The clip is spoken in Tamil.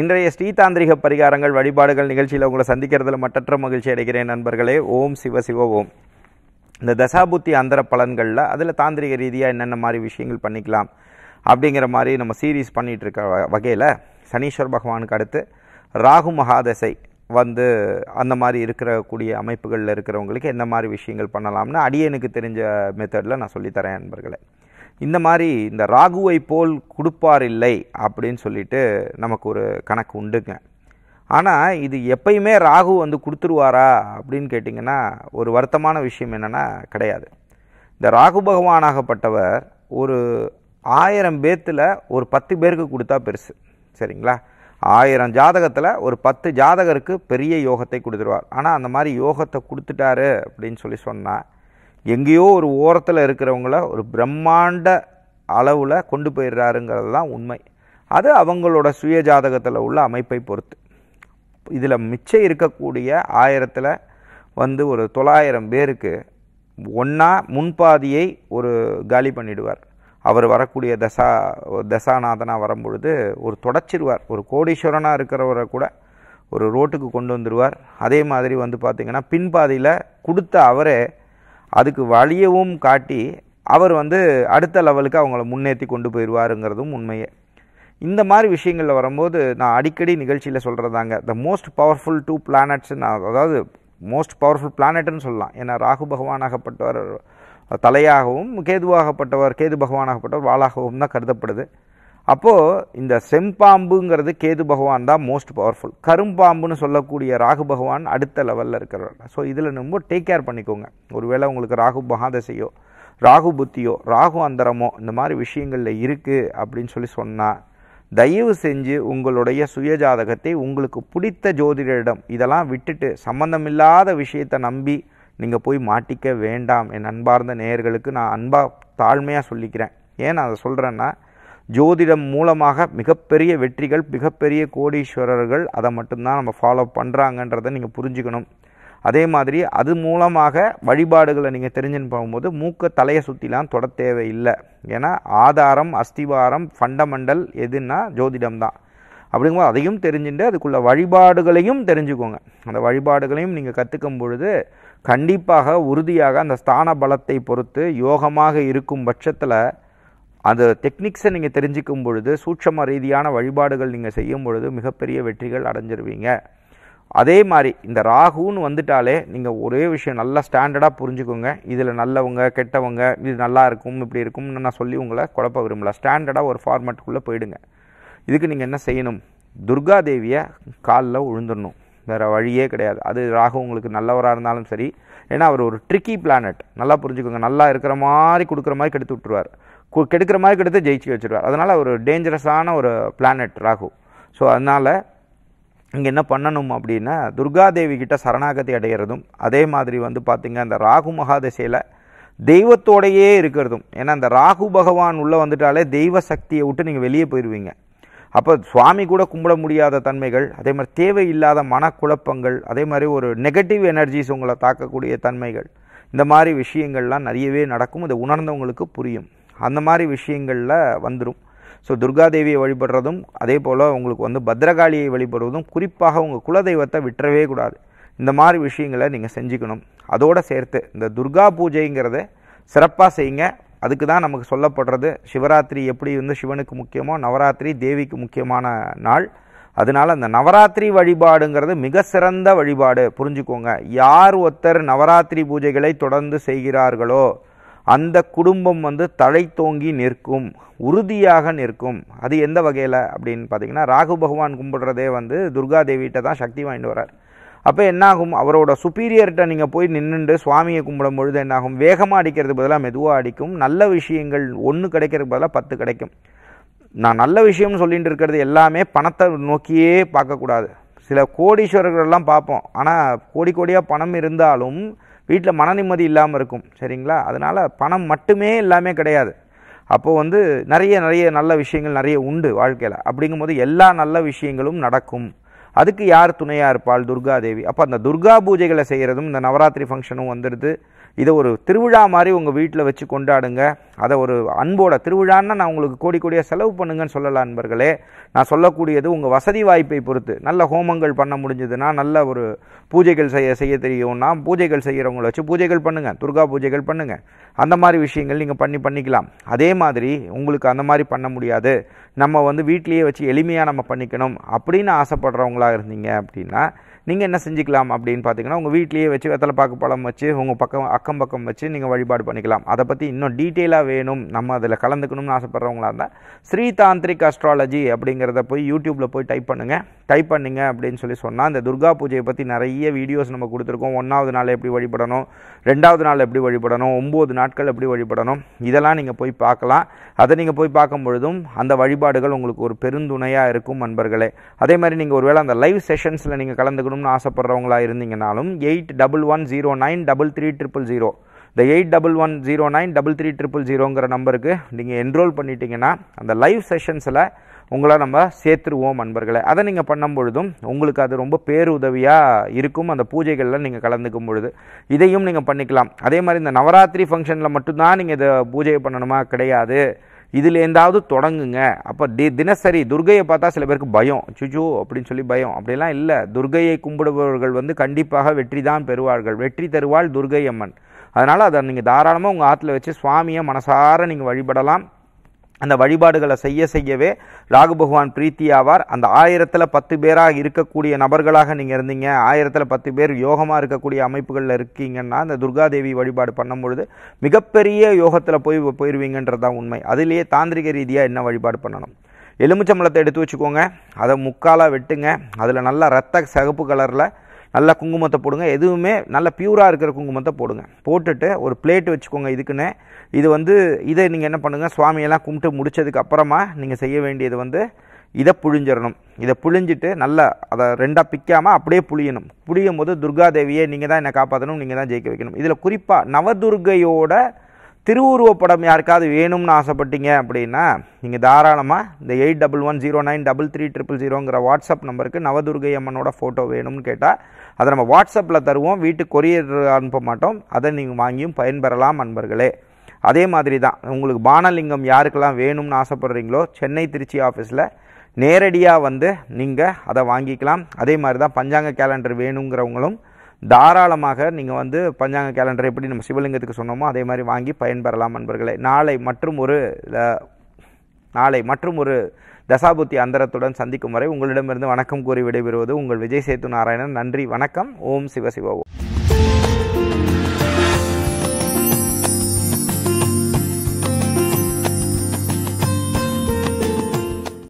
இன்றைய ஸ்ரீதாந்திரிக பரிகாரங்கள் வழிபாடுகள் நிகழ்ச்சியில் உங்களை சந்திக்கிறதுல மற்ற மகிழ்ச்சி அடைகிறேன் நண்பர்களே ஓம் சிவ சிவ ஓம் இந்த தசாபுத்தி அந்தர பலன்களில் அதில் தாந்திரிக ரீதியாக என்னென்ன மாதிரி விஷயங்கள் பண்ணிக்கலாம் அப்படிங்கிற மாதிரி நம்ம சீரீஸ் பண்ணிகிட்டு இருக்க வகையில் சனீஸ்வர் பகவானுக்கு அடுத்து ராகு மகாதசை வந்து அந்த மாதிரி இருக்கிறக்கூடிய அமைப்புகளில் இருக்கிறவங்களுக்கு என்ன மாதிரி விஷயங்கள் பண்ணலாம்னு அடியனுக்கு தெரிஞ்ச மெத்தடில் நான் சொல்லித்தரேன் நண்பர்களே இந்த மாதிரி இந்த ராகுவை போல் கொடுப்பார் இல்லை அப்படின்னு சொல்லிட்டு நமக்கு ஒரு கணக்கு உண்டுங்க ஆனால் இது எப்பயுமே ராகு வந்து கொடுத்துருவாரா அப்படின்னு கேட்டிங்கன்னா ஒரு வருத்தமான விஷயம் என்னென்னா கிடையாது இந்த ராகு பகவானாகப்பட்டவர் ஒரு ஆயிரம் பேர்த்தில் ஒரு பத்து பேருக்கு கொடுத்தா பெருசு சரிங்களா ஆயிரம் ஜாதகத்தில் ஒரு பத்து ஜாதகருக்கு பெரிய யோகத்தை கொடுத்துருவார் ஆனால் அந்த மாதிரி யோகத்தை கொடுத்துட்டாரு அப்படின்னு சொல்லி சொன்னால் எங்கேயோ ஒரு ஓரத்தில் இருக்கிறவங்கள ஒரு பிரம்மாண்ட அளவில் கொண்டு போயிடுறாருங்கிறது தான் உண்மை அது அவங்களோட சுய ஜாதகத்தில் உள்ள அமைப்பை பொறுத்து இதில் மிச்சம் இருக்கக்கூடிய ஆயிரத்தில் வந்து ஒரு தொள்ளாயிரம் பேருக்கு ஒன்றா முன்பாதியை ஒரு காலி பண்ணிடுவார் அவர் வரக்கூடிய தசா தசாநாதனாக வரும்பொழுது ஒரு தொடச்சிடுவார் ஒரு கோடீஸ்வரனாக இருக்கிறவரை கூட ஒரு ரோட்டுக்கு கொண்டு வந்துடுவார் அதே மாதிரி வந்து பார்த்திங்கன்னா பின்பாதியில் கொடுத்த அவரே அதுக்கு வழியவும் காட்டி அவர் வந்து அடுத்த லெவலுக்கு அவங்கள முன்னேற்றி கொண்டு போயிடுவாருங்கிறதும் உண்மையே இந்த மாதிரி விஷயங்களில் வரும்போது நான் அடிக்கடி நிகழ்ச்சியில் சொல்கிறதாங்க the most powerful two planets நான் அதாவது மோஸ்ட் பவர்ஃபுல் பிளானட்னு சொல்லலாம் ஏன்னா ராகு பகவானாகப்பட்டவர் தலையாகவும் கேதுவாகப்பட்டவர் கேது பகவானாகப்பட்டவர் வாளாகவும் தான் கருதப்படுது அப்போது இந்த செம்பாம்புங்கிறது கேது பகவான் தான் மோஸ்ட் பவர்ஃபுல் கரும்பாம்புன்னு சொல்லக்கூடிய ராகு பகவான் அடுத்த லெவலில் இருக்கிறவர் ஸோ இதில் ரொம்ப டேக் கேர் பண்ணிக்கோங்க ஒருவேளை உங்களுக்கு ராகு மகாதசையோ ராகு புத்தியோ ராகு அந்தரமோ இந்த மாதிரி விஷயங்களில் இருக்குது அப்படின்னு சொல்லி சொன்னால் தயவு செஞ்சு உங்களுடைய சுயஜாதகத்தை உங்களுக்கு பிடித்த ஜோதிடரிடம் இதெல்லாம் விட்டுட்டு சம்மந்தமில்லாத விஷயத்தை நம்பி நீங்கள் போய் மாட்டிக்க வேண்டாம் என் அன்பார்ந்த நேயர்களுக்கு நான் அன்பாக தாழ்மையாக சொல்லிக்கிறேன் ஏன் நான் அதை சொல்கிறேன்னா ஜோதிடம் மூலமாக மிகப்பெரிய வெற்றிகள் மிகப்பெரிய கோடீஸ்வரர்கள் அதை மட்டும்தான் நம்ம ஃபாலோ பண்ணுறாங்கன்றதை நீங்கள் புரிஞ்சுக்கணும் அதே மாதிரி அது மூலமாக வழிபாடுகளை நீங்கள் தெரிஞ்சுன்னு போகும்போது மூக்க தலையை சுற்றிலாம் தொட தேவையில்லை ஏன்னா ஆதாரம் அஸ்திவாரம் ஃபண்டமெண்டல் எதுன்னா ஜோதிடம் தான் அப்படிங்கும்போது அதையும் தெரிஞ்சுட்டு அதுக்குள்ள வழிபாடுகளையும் தெரிஞ்சுக்கோங்க அந்த வழிபாடுகளையும் நீங்கள் கற்றுக்கும் பொழுது கண்டிப்பாக உறுதியாக அந்த ஸ்தான பலத்தை பொறுத்து யோகமாக இருக்கும் பட்சத்தில் அந்த டெக்னிக்ஸை நீங்கள் தெரிஞ்சுக்கும் பொழுது சூட்சம ரீதியான வழிபாடுகள் நீங்கள் செய்யும் பொழுது மிகப்பெரிய வெற்றிகள் அடைஞ்சிருவீங்க அதே மாதிரி இந்த ராகுன்னு வந்துட்டாலே நீங்கள் ஒரே விஷயம் நல்லா ஸ்டாண்டர்டாக புரிஞ்சுக்கோங்க இதில் நல்லவங்க கெட்டவங்க இது நல்லா இருக்கும் இப்படி இருக்கும்னு நான் சொல்லி உங்களை குழப்ப விரும்பல ஸ்டாண்டர்டாக ஒரு ஃபார்மேட்டுக்குள்ளே போயிடுங்க இதுக்கு நீங்கள் என்ன செய்யணும் துர்கா தேவியை காலில் உழுந்துடணும் வேறு வழியே கிடையாது அது ராகு உங்களுக்கு நல்லவராக இருந்தாலும் சரி ஏன்னா அவர் ஒரு ட்ரிக்கி பிளானட் நல்லா புரிஞ்சுக்கோங்க நல்லா இருக்கிற மாதிரி கொடுக்குற மாதிரி கெடுத்து விட்டுருவார் கெடுக்கிற மாதிரி கெடுத்து ஜெயிச்சு வச்சுருவார் அதனால் ஒரு டேஞ்சரஸான ஒரு பிளானட் ராகு ஸோ அதனால் இங்கே என்ன பண்ணணும் அப்படின்னா துர்காதேவி கிட்ட சரணாகதி அடைகிறதும் அதே மாதிரி வந்து பார்த்திங்க அந்த ராகு மகாதசையில் தெய்வத்தோடையே இருக்கிறதும் ஏன்னா அந்த ராகு பகவான் உள்ளே வந்துட்டாலே தெய்வ சக்தியை விட்டு நீங்கள் வெளியே போயிடுவீங்க அப்போ சுவாமி கூட கும்பிட முடியாத தன்மைகள் அதே மாதிரி தேவையில்லாத மனக்குழப்பங்கள் அதே மாதிரி ஒரு நெகட்டிவ் எனர்ஜிஸ் உங்களை தாக்கக்கூடிய தன்மைகள் இந்த மாதிரி விஷயங்கள்லாம் நிறையவே நடக்கும் இதை உணர்ந்தவங்களுக்கு புரியும் அந்த மாதிரி விஷயங்களில் வந்துடும் ஸோ துர்காதேவியை வழிபடுறதும் அதே போல் உங்களுக்கு வந்து பத்ரகாளியை வழிபடுவதும் குறிப்பாக உங்கள் குலதெய்வத்தை விட்டுறவே கூடாது இந்த மாதிரி விஷயங்களை நீங்கள் செஞ்சுக்கணும் அதோடு சேர்த்து இந்த துர்கா பூஜைங்கிறத சிறப்பாக செய்யுங்க அதுக்கு தான் நமக்கு சொல்லப்படுறது சிவராத்திரி எப்படி வந்து சிவனுக்கு முக்கியமோ நவராத்திரி தேவிக்கு முக்கியமான நாள் அதனால் அந்த நவராத்திரி வழிபாடுங்கிறது மிக சிறந்த வழிபாடு புரிஞ்சுக்கோங்க யார் ஒருத்தர் நவராத்திரி பூஜைகளை தொடர்ந்து செய்கிறார்களோ அந்த குடும்பம் வந்து தலை தோங்கி நிற்கும் உறுதியாக நிற்கும் அது எந்த வகையில் அப்படின்னு பார்த்தீங்கன்னா ராகு பகவான் கும்பிடுறதே வந்து துர்கா தேவிகிட்ட தான் சக்தி வாங்கிட்டு வரார் அப்போ என்னாகும் அவரோட சுப்பீரியர்கிட்ட நீங்கள் போய் நின்றுண்டு சுவாமியை கும்பிடும் பொழுது என்னாகும் வேகமாக அடிக்கிறது பதிலாக மெதுவாக அடிக்கும் நல்ல விஷயங்கள் ஒன்று கிடைக்கிறதுக்கு பதிலாக பத்து கிடைக்கும் நான் நல்ல விஷயம்னு சொல்லிகிட்டு இருக்கிறது எல்லாமே பணத்தை நோக்கியே பார்க்கக்கூடாது சில கோடீஸ்வரர்கள்லாம் பார்ப்போம் ஆனால் கோடி கோடியாக பணம் இருந்தாலும் வீட்டில் மன நிம்மதி இல்லாமல் இருக்கும் சரிங்களா அதனால் பணம் மட்டுமே எல்லாமே கிடையாது அப்போது வந்து நிறைய நிறைய நல்ல விஷயங்கள் நிறைய உண்டு வாழ்க்கையில் அப்படிங்கும்போது எல்லா நல்ல விஷயங்களும் நடக்கும் அதுக்கு யார் துணையாக இருப்பாள் துர்கா தேவி அப்போ அந்த துர்கா பூஜைகளை செய்கிறதும் இந்த நவராத்திரி ஃபங்க்ஷனும் வந்துடுது இதை ஒரு திருவிழா மாதிரி உங்கள் வீட்டில் வச்சு கொண்டாடுங்க அதை ஒரு அன்போட திருவிழான்னா நான் உங்களுக்கு கோடி கோடியாக செலவு பண்ணுங்கன்னு சொல்லலாம் நண்பர்களே நான் சொல்லக்கூடியது உங்கள் வசதி வாய்ப்பை பொறுத்து நல்ல ஹோமங்கள் பண்ண முடிஞ்சதுன்னா நல்ல ஒரு பூஜைகள் செய்ய செய்ய தெரியும்னா பூஜைகள் செய்கிறவங்கள வச்சு பூஜைகள் பண்ணுங்கள் துர்கா பூஜைகள் பண்ணுங்கள் அந்த மாதிரி விஷயங்கள் நீங்கள் பண்ணி பண்ணிக்கலாம் அதே மாதிரி உங்களுக்கு அந்த மாதிரி பண்ண முடியாது நம்ம வந்து வீட்லேயே வச்சு எளிமையாக நம்ம பண்ணிக்கணும் அப்படின்னு ஆசைப்படுறவங்களாக இருந்தீங்க அப்படின்னா நீங்கள் என்ன செஞ்சுக்கலாம் அப்படின்னு பார்த்தீங்கன்னா உங்கள் வீட்லேயே வச்சு வெத்தலை பாக்கு பழம் வச்சு உங்கள் பக்கம் அக்கம் பக்கம் வச்சு நீங்கள் வழிபாடு பண்ணிக்கலாம் அதை பற்றி இன்னும் டீட்டெயிலாக வேணும் நம்ம அதில் கலந்துக்கணும்னு ஆசைப்பட்றவங்களா இருந்தால் ஸ்ரீ தாந்திரிக் அஸ்ட்ராலஜி அப்படிங்கிறத போய் யூடியூப்பில் போய் டைப் பண்ணுங்கள் டைப் பண்ணுங்க அப்படின்னு சொல்லி சொன்னால் இந்த துர்கா பூஜையை பற்றி நிறைய வீடியோஸ் நம்ம கொடுத்துருக்கோம் ஒன்றாவது நாள் எப்படி வழிபடணும் ரெண்டாவது நாள் எப்படி வழிபடணும் ஒம்பது நாட்கள் எப்படி வழிபடணும் இதெல்லாம் நீங்கள் போய் பார்க்கலாம் அதை நீங்கள் போய் பார்க்கும் பொழுதும் அந்த வழிபாடுகள் உங்களுக்கு ஒரு பெருந்துணையாக இருக்கும் நண்பர்களே அதே மாதிரி நீங்கள் ஒருவேளை அந்த லைவ் செஷன்ஸில் நீங்கள் கலந்துக்கணும் எடுக்கணும்னு ஆசைப்பட்றவங்களா இருந்தீங்கனாலும் eight double one zero nine double three triple zero இந்த eight double one zero nine double three triple ஜீரோங்கிற நம்பருக்கு நீங்கள் என்ரோல் பண்ணிட்டீங்கன்னா அந்த லைவ் செஷன்ஸில் உங்களை நம்ம சேர்த்துருவோம் அன்பர்களை அதை நீங்கள் பண்ணும் பொழுதும் உங்களுக்கு அது ரொம்ப பேருதவியாக இருக்கும் அந்த பூஜைகளில் நீங்கள் கலந்துக்கும் பொழுது இதையும் நீங்கள் பண்ணிக்கலாம் அதே மாதிரி இந்த நவராத்திரி ஃபங்க்ஷனில் மட்டும்தான் நீங்கள் இதை பூஜை பண்ணணுமா கிடையாது இதில் எந்தாவது தொடங்குங்க அப்போ தி தினசரி துர்கையை பார்த்தா சில பேருக்கு பயம் சுஜு அப்படின்னு சொல்லி பயம் அப்படிலாம் இல்லை துர்கையை கும்பிடுபவர்கள் வந்து கண்டிப்பாக வெற்றி தான் பெறுவார்கள் வெற்றி தருவாள் துர்கை அம்மன் அதனால் அதை நீங்கள் தாராளமாக உங்கள் ஆற்றுல வச்சு சுவாமியை மனசார நீங்கள் வழிபடலாம் அந்த வழிபாடுகளை செய்ய செய்யவே ராகு பகவான் பிரீத்தி ஆவார் அந்த ஆயிரத்தில் பத்து பேராக இருக்கக்கூடிய நபர்களாக நீங்கள் இருந்தீங்க ஆயிரத்தில் பத்து பேர் யோகமாக இருக்கக்கூடிய அமைப்புகளில் இருக்கீங்கன்னா அந்த துர்காதேவி வழிபாடு பண்ணும் பொழுது மிகப்பெரிய யோகத்தில் போய் போயிடுவீங்கன்றது தான் உண்மை அதுலேயே தாந்திரிக ரீதியாக என்ன வழிபாடு பண்ணணும் எலுமிச்சம்பழத்தை எடுத்து வச்சுக்கோங்க அதை முக்காலாக வெட்டுங்க அதில் நல்லா ரத்த சகப்பு கலரில் நல்லா குங்குமத்தை போடுங்க எதுவுமே நல்ல பியூராக இருக்கிற குங்குமத்தை போடுங்க போட்டுட்டு ஒரு பிளேட்டு வச்சுக்கோங்க இதுக்குன்னு இது வந்து இதை நீங்கள் என்ன பண்ணுங்கள் சுவாமியெல்லாம் கும்பிட்டு முடித்ததுக்கு அப்புறமா நீங்கள் செய்ய வேண்டியது வந்து இதை புழிஞ்சிடணும் இதை புழிஞ்சிட்டு நல்லா அதை ரெண்டாக பிக்காமல் அப்படியே புழியணும் புழியும் போது துர்காதேவியை நீங்கள் தான் என்னை காப்பாற்றணும் நீங்கள் தான் ஜெயிக்க வைக்கணும் இதில் குறிப்பாக நவதுர்கையோட திருவுருவப்படம் யாருக்காவது வேணும்னு ஆசைப்பட்டீங்க அப்படின்னா நீங்கள் தாராளமாக இந்த eight double one zero nine double three triple ஜீரோங்கிற வாட்ஸ்அப் நம்பருக்கு நவதுர்கை அம்மனோட ஃபோட்டோ வேணும்னு கேட்டால் அதை நம்ம வாட்ஸ்அப்பில் தருவோம் வீட்டுக்கு கொரியர் அனுப்ப மாட்டோம் அதை நீங்கள் வாங்கியும் பயன்பெறலாம் அன்பர்களே அதே மாதிரி தான் உங்களுக்கு பானலிங்கம் யாருக்கெல்லாம் வேணும்னு ஆசைப்படுறீங்களோ சென்னை திருச்சி ஆஃபீஸில் நேரடியாக வந்து நீங்கள் அதை வாங்கிக்கலாம் அதே மாதிரி தான் பஞ்சாங்க கேலண்டர் வேணுங்கிறவங்களும் தாராளமாக நீங்கள் வந்து பஞ்சாங்க கேலண்டர் எப்படி நம்ம சிவலிங்கத்துக்கு சொன்னோமோ அதே மாதிரி வாங்கி பயன்பெறலாம் அன்பர்களே நாளை மற்றும் ஒரு நாளை மற்றும் ஒரு தசாபுத்தி அந்தரத்துடன் சந்திக்கும் வரை உங்களிடமிருந்து வணக்கம் கூறி விடைபெறுவது உங்கள் விஜய் சேத்து நாராயணன் நன்றி வணக்கம் ஓம் சிவசிவ ஓம்